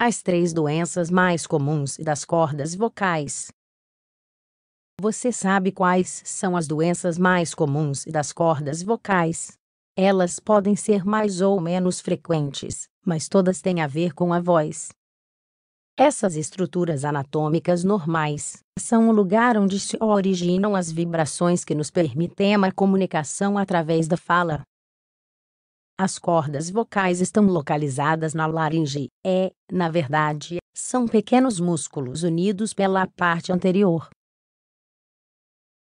as três doenças mais comuns das cordas vocais. Você sabe quais são as doenças mais comuns das cordas vocais? Elas podem ser mais ou menos frequentes, mas todas têm a ver com a voz. Essas estruturas anatômicas normais são o lugar onde se originam as vibrações que nos permitem a comunicação através da fala. As cordas vocais estão localizadas na laringe, é, na verdade, são pequenos músculos unidos pela parte anterior.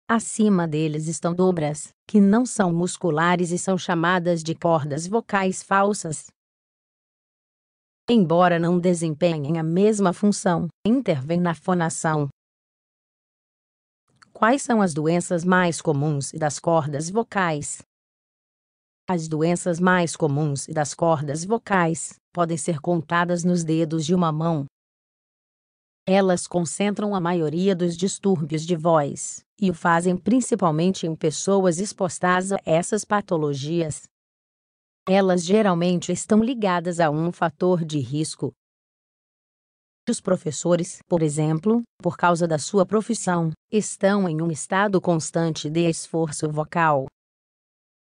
Acima deles estão dobras, que não são musculares e são chamadas de cordas vocais falsas. Embora não desempenhem a mesma função, intervêm na fonação. Quais são as doenças mais comuns das cordas vocais? As doenças mais comuns das cordas vocais podem ser contadas nos dedos de uma mão. Elas concentram a maioria dos distúrbios de voz e o fazem principalmente em pessoas expostas a essas patologias. Elas geralmente estão ligadas a um fator de risco. Os professores, por exemplo, por causa da sua profissão, estão em um estado constante de esforço vocal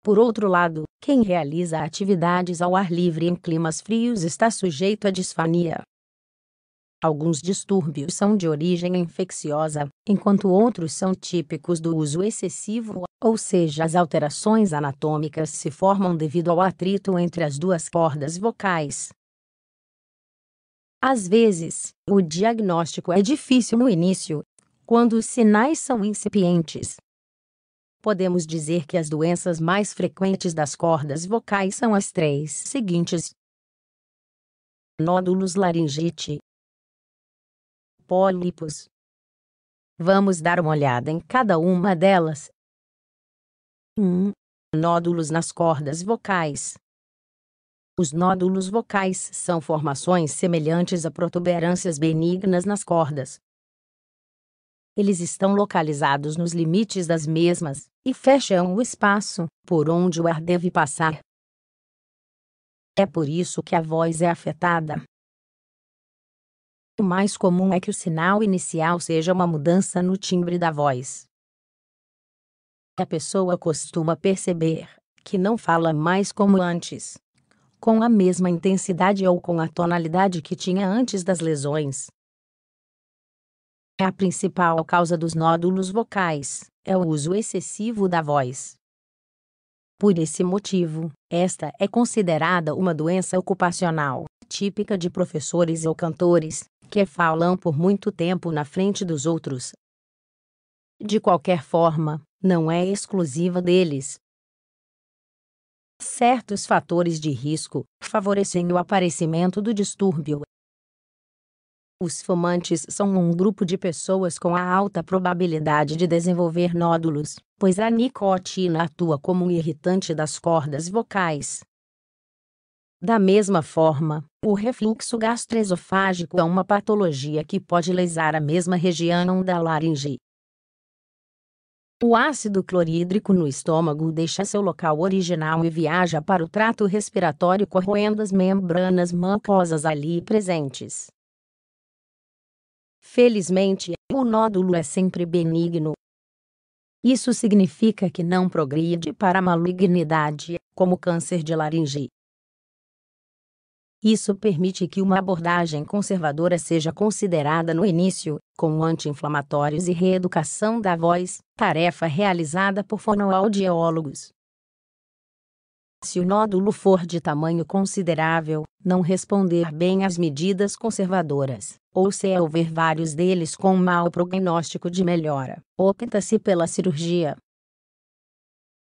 por outro lado, quem realiza atividades ao ar livre em climas frios está sujeito à disfania. Alguns distúrbios são de origem infecciosa, enquanto outros são típicos do uso excessivo, ou seja, as alterações anatômicas se formam devido ao atrito entre as duas cordas vocais. Às vezes, o diagnóstico é difícil no início, quando os sinais são incipientes, podemos dizer que as doenças mais frequentes das cordas vocais são as três seguintes: nódulos laringite, pólipos. Vamos dar uma olhada em cada uma delas. 1. Um, nódulos nas cordas vocais. Os nódulos vocais são formações semelhantes a protuberâncias benignas nas cordas. Eles estão localizados nos limites das mesmas, e fecham o espaço por onde o ar deve passar. É por isso que a voz é afetada. O mais comum é que o sinal inicial seja uma mudança no timbre da voz. A pessoa costuma perceber que não fala mais como antes, com a mesma intensidade ou com a tonalidade que tinha antes das lesões. É a principal causa dos nódulos vocais, é o uso excessivo da voz. Por esse motivo, esta é considerada uma doença ocupacional, típica de professores ou cantores, que falam por muito tempo na frente dos outros. De qualquer forma, não é exclusiva deles. Certos fatores de risco favorecem o aparecimento do distúrbio os fumantes são um grupo de pessoas com a alta probabilidade de desenvolver nódulos, pois a nicotina atua como um irritante das cordas vocais. Da mesma forma, o refluxo gastroesofágico é uma patologia que pode lesar a mesma região da laringe. O ácido clorídrico no estômago deixa seu local original e viaja para o trato respiratório corroendo as membranas mucosas ali presentes. Felizmente, o nódulo é sempre benigno. Isso significa que não progride para malignidade, como câncer de laringe. Isso permite que uma abordagem conservadora seja considerada no início, com anti-inflamatórios e reeducação da voz, tarefa realizada por fonoaudiólogos. Se o nódulo for de tamanho considerável, não responder bem às medidas conservadoras, ou se é houver vários deles com mau prognóstico de melhora, opta-se pela cirurgia.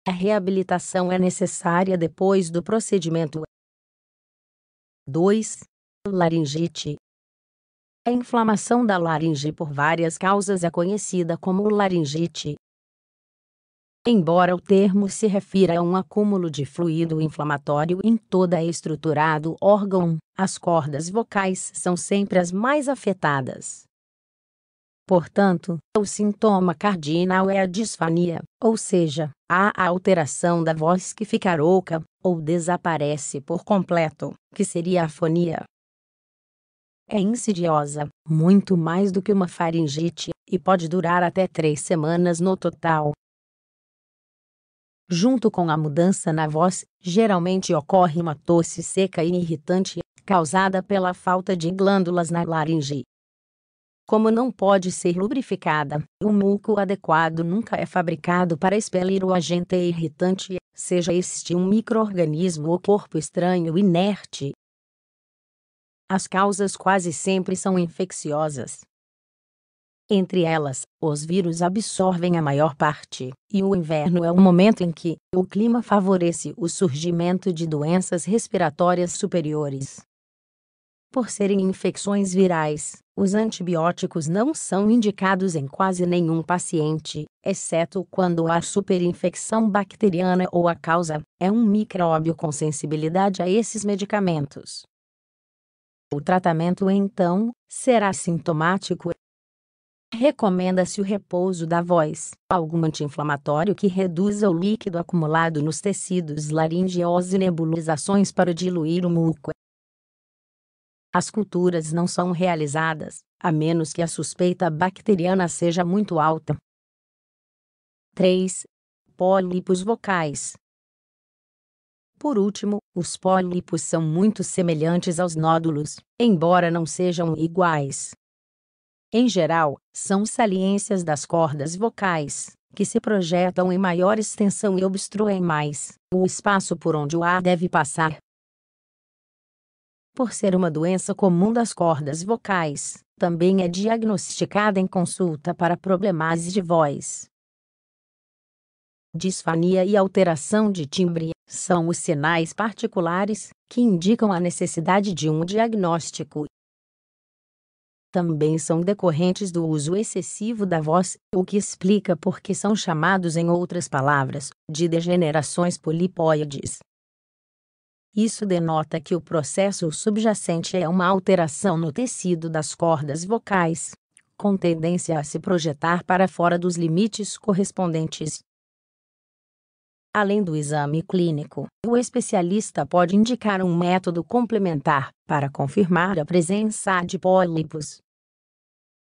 A reabilitação é necessária depois do procedimento. 2. Laringite. A inflamação da laringe por várias causas é conhecida como laringite, Embora o termo se refira a um acúmulo de fluido inflamatório em toda a estrutura do órgão, as cordas vocais são sempre as mais afetadas. Portanto, o sintoma cardinal é a disfania, ou seja, a alteração da voz que fica rouca, ou desaparece por completo, que seria a fonia. É insidiosa, muito mais do que uma faringite, e pode durar até três semanas no total, Junto com a mudança na voz, geralmente ocorre uma tosse seca e irritante, causada pela falta de glândulas na laringe. Como não pode ser lubrificada, o muco adequado nunca é fabricado para expelir o agente irritante, seja este um microorganismo ou corpo estranho inerte. As causas quase sempre são infecciosas. Entre elas, os vírus absorvem a maior parte, e o inverno é o momento em que o clima favorece o surgimento de doenças respiratórias superiores. Por serem infecções virais, os antibióticos não são indicados em quase nenhum paciente, exceto quando há superinfecção bacteriana ou a causa é um micróbio com sensibilidade a esses medicamentos. O tratamento, então, será sintomático Recomenda-se o repouso da voz, algum anti-inflamatório que reduza o líquido acumulado nos tecidos laringeos e nebulizações para diluir o muco. As culturas não são realizadas, a menos que a suspeita bacteriana seja muito alta. 3. Pólipos vocais. Por último, os pólipos são muito semelhantes aos nódulos, embora não sejam iguais. Em geral, são saliências das cordas vocais, que se projetam em maior extensão e obstruem mais o espaço por onde o ar deve passar. Por ser uma doença comum das cordas vocais, também é diagnosticada em consulta para problemas de voz. Disfania e alteração de timbre são os sinais particulares que indicam a necessidade de um diagnóstico também são decorrentes do uso excessivo da voz, o que explica por que são chamados, em outras palavras, de degenerações polipóides. Isso denota que o processo subjacente é uma alteração no tecido das cordas vocais, com tendência a se projetar para fora dos limites correspondentes. Além do exame clínico, o especialista pode indicar um método complementar para confirmar a presença de pólipos.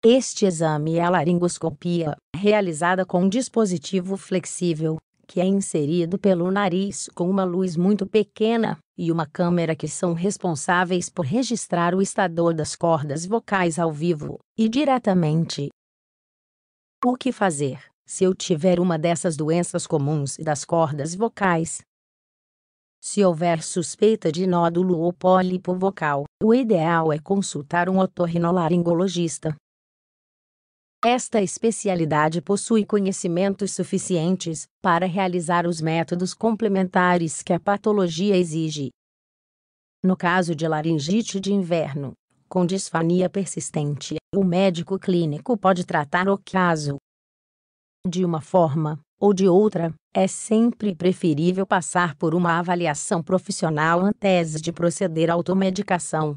Este exame é a laringoscopia, realizada com um dispositivo flexível, que é inserido pelo nariz com uma luz muito pequena e uma câmera que são responsáveis por registrar o estador das cordas vocais ao vivo e diretamente. O que fazer? se eu tiver uma dessas doenças comuns das cordas vocais. Se houver suspeita de nódulo ou pólipo vocal, o ideal é consultar um otorrinolaringologista. Esta especialidade possui conhecimentos suficientes para realizar os métodos complementares que a patologia exige. No caso de laringite de inverno, com disfania persistente, o médico clínico pode tratar o caso de uma forma ou de outra, é sempre preferível passar por uma avaliação profissional antes de proceder à automedicação.